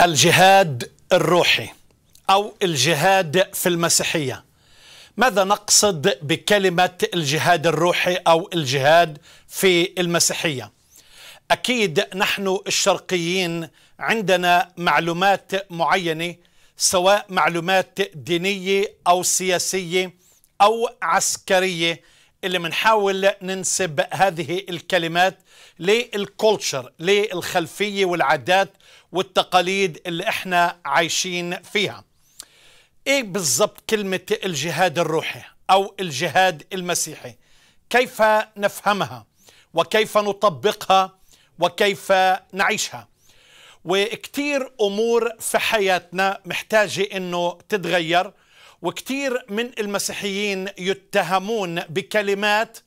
الجهاد الروحي أو الجهاد في المسيحية ماذا نقصد بكلمة الجهاد الروحي أو الجهاد في المسيحية؟ أكيد نحن الشرقيين عندنا معلومات معينة سواء معلومات دينية أو سياسية أو عسكرية اللي بنحاول ننسب هذه الكلمات للكولتشر للخلفية والعادات والتقاليد اللي احنا عايشين فيها ايه بالضبط كلمة الجهاد الروحي او الجهاد المسيحي كيف نفهمها وكيف نطبقها وكيف نعيشها وكتير امور في حياتنا محتاجه انه تتغير وكثير من المسيحيين يتهمون بكلمات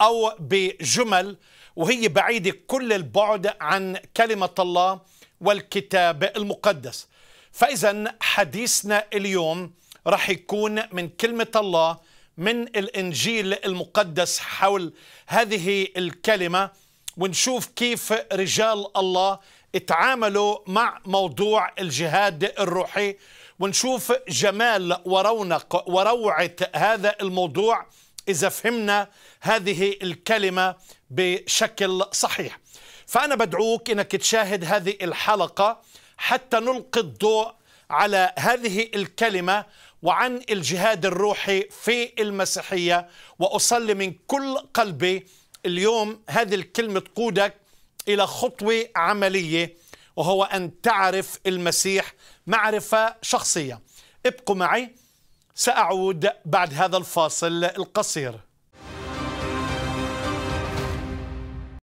أو بجمل وهي بعيدة كل البعد عن كلمة الله والكتاب المقدس فإذا حديثنا اليوم رح يكون من كلمة الله من الإنجيل المقدس حول هذه الكلمة ونشوف كيف رجال الله اتعاملوا مع موضوع الجهاد الروحي ونشوف جمال ورونق وروعة هذا الموضوع إذا فهمنا هذه الكلمة بشكل صحيح فأنا بدعوك أنك تشاهد هذه الحلقة حتى نلقي الضوء على هذه الكلمة وعن الجهاد الروحي في المسيحية وأصلي من كل قلبي اليوم هذه الكلمة تقودك إلى خطوة عملية وهو أن تعرف المسيح معرفة شخصية ابقوا معي سأعود بعد هذا الفاصل القصير